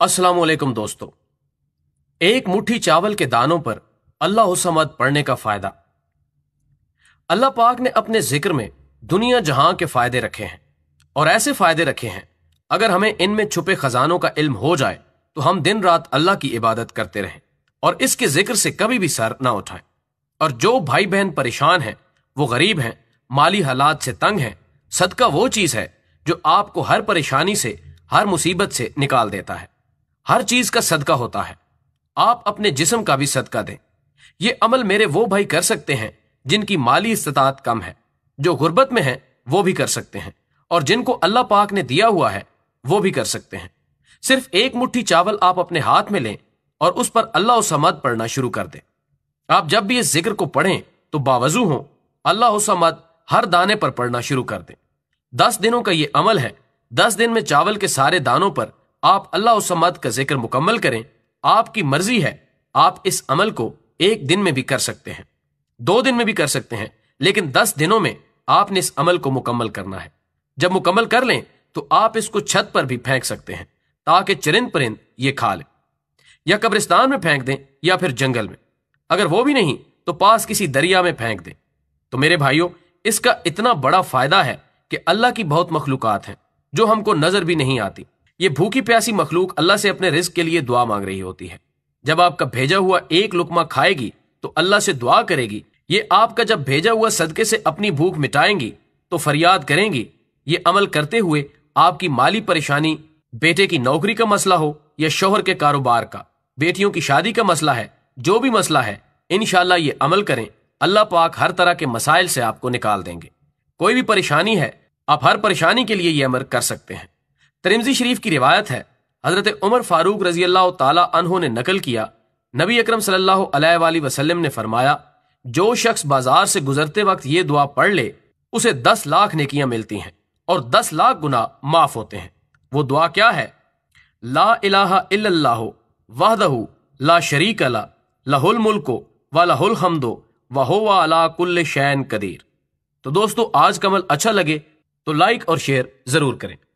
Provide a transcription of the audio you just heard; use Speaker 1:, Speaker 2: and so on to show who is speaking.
Speaker 1: असलम दोस्तों एक मुट्ठी चावल के दानों पर अल्लाह समद पढ़ने का फायदा अल्लाह पाक ने अपने जिक्र में दुनिया जहां के फायदे रखे हैं और ऐसे फायदे रखे हैं अगर हमें इनमें छुपे खजानों का इल्म हो जाए तो हम दिन रात अल्लाह की इबादत करते रहें और इसके जिक्र से कभी भी सर ना उठाएं और जो भाई बहन परेशान हैं वो गरीब हैं माली हालात से तंग हैं सदका वो चीज़ है जो आपको हर परेशानी से हर मुसीबत से निकाल देता है हर चीज का सदका होता है आप अपने जिसम का भी सदका दें यह अमल मेरे वो भाई कर सकते हैं जिनकी माली इस्तात कम है जो गुर्बत में है वो भी कर सकते हैं और जिनको अल्लाह पाक ने दिया हुआ है वो भी कर सकते हैं सिर्फ एक मुट्ठी चावल आप अपने हाथ में लें और उस पर अल्लाह समद पढ़ना शुरू कर दें आप जब भी इस जिक्र को पढ़ें तो बावजू हों अल्लाह समद हर दाने पर पढ़ना शुरू कर दें दस दिनों का यह अमल है दस दिन में चावल के सारे दानों पर आप अल्लाह समद का जिक्र मुकम्मल करें आपकी मर्जी है आप इस अमल को एक दिन में भी कर सकते हैं दो दिन में भी कर सकते हैं लेकिन दस दिनों में आपने इस अमल को मुकम्मल करना है जब मुकम्मल कर लें तो आप इसको छत पर भी फेंक सकते हैं ताकि चरिंद परिंद ये खा लें या कब्रिस्तान में फेंक दें या फिर जंगल में अगर वो भी नहीं तो पास किसी दरिया में फेंक दें तो मेरे भाइयों इसका इतना बड़ा फायदा है कि अल्लाह की बहुत मखलूकत हैं जो हमको नजर भी नहीं आती ये भूखी प्यासी मखलूक अल्लाह से अपने रिस्क के लिए दुआ मांग रही होती है जब आपका भेजा हुआ एक लुकमा खाएगी तो अल्लाह से दुआ करेगी ये आपका जब भेजा हुआ सदके से अपनी भूख मिटाएंगी तो फरियाद करेंगी ये अमल करते हुए आपकी माली परेशानी बेटे की नौकरी का मसला हो या शोहर के कारोबार का बेटियों की शादी का मसला है जो भी मसला है इनशाला ये अमल करें अल्लाह पाक हर तरह के मसाइल से आपको निकाल देंगे कोई भी परेशानी है आप हर परेशानी के लिए ये अमल कर सकते हैं तरिमजी शरीफ की रिवायत है हजरत उमर फारूक रजी अल्लाह तहों ने नकल किया नबी अक्रम सल्लल्लाहु ने फरमाया जो शख्स बाजार से गुजरते वक्त ये दुआ पढ़ ले उसे दस लाख नेकियां मिलती हैं और दस लाख गुना माफ होते हैं वो दुआ क्या है ला इलाहा इल्लल्लाहु वाहदहु ला शरीक अला लहुल मुल्को व लहुल हमदो वहो व अला कुल्ल शैन कदीर तो दोस्तों आज कमल अच्छा लगे तो लाइक और शेयर जरूर करें